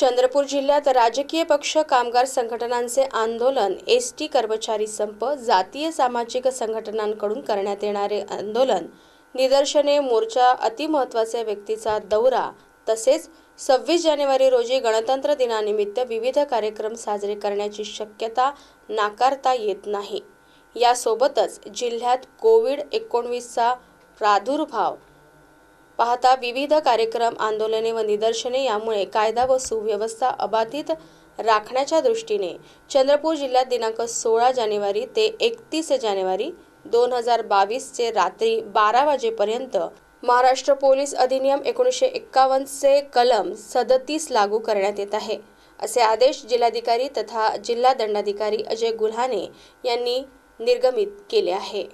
चंद्रपूर जिल्ह्यात राजकीय पक्ष कामगार संघटनांचे आंदोलन एस टी कर्मचारी संप जातीय सामाजिक संघटनांकडून करण्यात येणारे आंदोलन निदर्शने मोर्चा अतिमहत्वाच्या व्यक्तीचा दौरा तसेच सव्वीस जानेवारी रोजी गणतंत्र दिनानिमित्त विविध कार्यक्रम साजरे करण्याची शक्यता नाकारता येत नाही यासोबतच जिल्ह्यात कोविड एकोणवीसचा प्रादुर्भाव पाहता विविध कार्यक्रम आंदोलने व निदर्शने यामुळे कायदा व सुव्यवस्था अबाधित राखण्याच्या दृष्टीने चंद्रपूर जिल्ह्यात दिनांक सोळा जानेवारी ते एकतीस जानेवारी दोन हजार बावीसचे रात्री बारा वाजेपर्यंत महाराष्ट्र पोलीस अधिनियम एकोणीसशे एक्कावन्नचे कलम सदतीस लागू करण्यात येत आहे असे आदेश जिल्हाधिकारी तथा जिल्हा दंडाधिकारी अजय गुल्हाने यांनी निर्गमित केले आहे